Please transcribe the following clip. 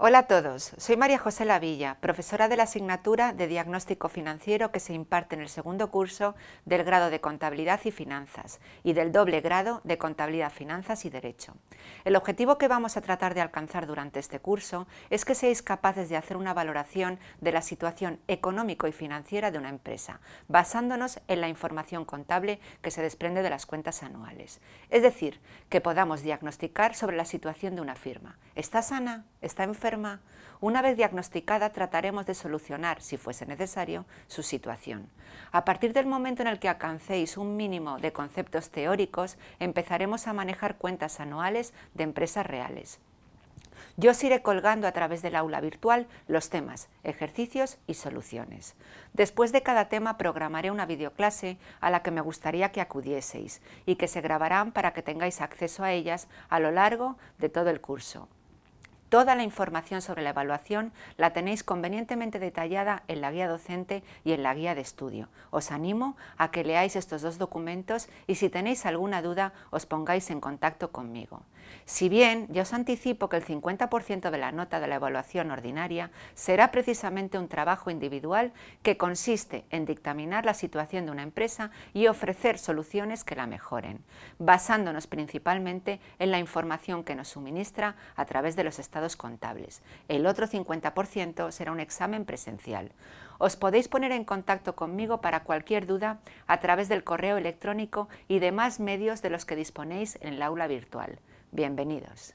Hola a todos, soy María José Lavilla, profesora de la asignatura de Diagnóstico Financiero que se imparte en el segundo curso del grado de Contabilidad y Finanzas y del doble grado de Contabilidad, Finanzas y Derecho. El objetivo que vamos a tratar de alcanzar durante este curso es que seáis capaces de hacer una valoración de la situación económico y financiera de una empresa, basándonos en la información contable que se desprende de las cuentas anuales. Es decir, que podamos diagnosticar sobre la situación de una firma. ¿Está sana? ¿Está enferma? una vez diagnosticada trataremos de solucionar, si fuese necesario, su situación. A partir del momento en el que alcancéis un mínimo de conceptos teóricos, empezaremos a manejar cuentas anuales de empresas reales. Yo os iré colgando a través del aula virtual los temas, ejercicios y soluciones. Después de cada tema programaré una videoclase a la que me gustaría que acudieseis y que se grabarán para que tengáis acceso a ellas a lo largo de todo el curso. Toda la información sobre la evaluación la tenéis convenientemente detallada en la guía docente y en la guía de estudio. Os animo a que leáis estos dos documentos y si tenéis alguna duda os pongáis en contacto conmigo. Si bien ya os anticipo que el 50% de la nota de la evaluación ordinaria será precisamente un trabajo individual que consiste en dictaminar la situación de una empresa y ofrecer soluciones que la mejoren, basándonos principalmente en la información que nos suministra a través de los estados contables. El otro 50% será un examen presencial. Os podéis poner en contacto conmigo para cualquier duda a través del correo electrónico y demás medios de los que disponéis en el aula virtual. Bienvenidos.